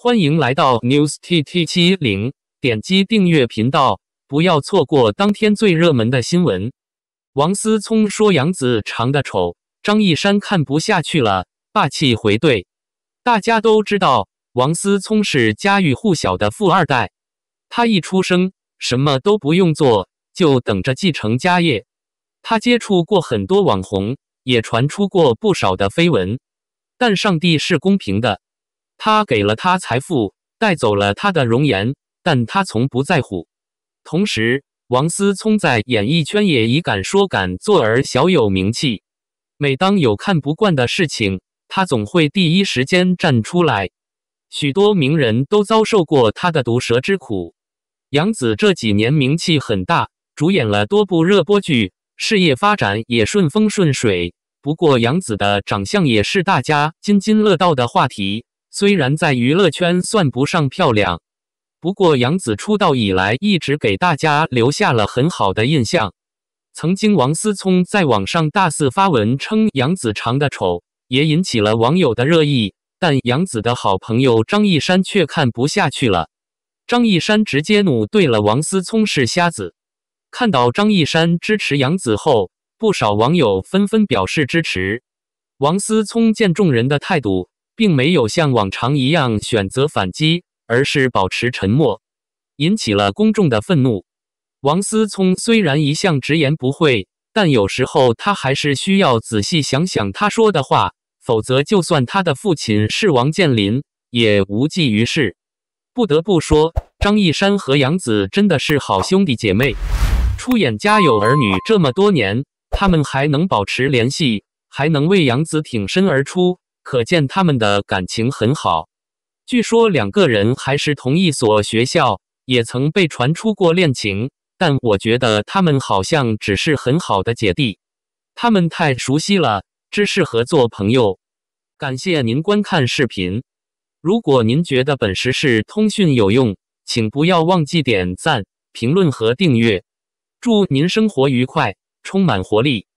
欢迎来到 News T T 七零，点击订阅频道，不要错过当天最热门的新闻。王思聪说杨子长得丑，张一山看不下去了，霸气回怼。大家都知道，王思聪是家喻户晓的富二代，他一出生什么都不用做，就等着继承家业。他接触过很多网红，也传出过不少的绯闻，但上帝是公平的。他给了他财富，带走了他的容颜，但他从不在乎。同时，王思聪在演艺圈也以敢说敢做而小有名气。每当有看不惯的事情，他总会第一时间站出来。许多名人都遭受过他的毒舌之苦。杨紫这几年名气很大，主演了多部热播剧，事业发展也顺风顺水。不过，杨紫的长相也是大家津津乐道的话题。虽然在娱乐圈算不上漂亮，不过杨紫出道以来一直给大家留下了很好的印象。曾经王思聪在网上大肆发文称杨紫长得丑，也引起了网友的热议。但杨紫的好朋友张一山却看不下去了，张一山直接怒怼了王思聪是瞎子。看到张一山支持杨紫后，不少网友纷纷表示支持。王思聪见众人的态度。并没有像往常一样选择反击，而是保持沉默，引起了公众的愤怒。王思聪虽然一向直言不讳，但有时候他还是需要仔细想想他说的话，否则就算他的父亲是王健林，也无济于事。不得不说，张一山和杨子真的是好兄弟姐妹。出演《家有儿女》这么多年，他们还能保持联系，还能为杨子挺身而出。可见他们的感情很好，据说两个人还是同一所学校，也曾被传出过恋情，但我觉得他们好像只是很好的姐弟，他们太熟悉了，只适合做朋友。感谢您观看视频，如果您觉得本时事通讯有用，请不要忘记点赞、评论和订阅。祝您生活愉快，充满活力。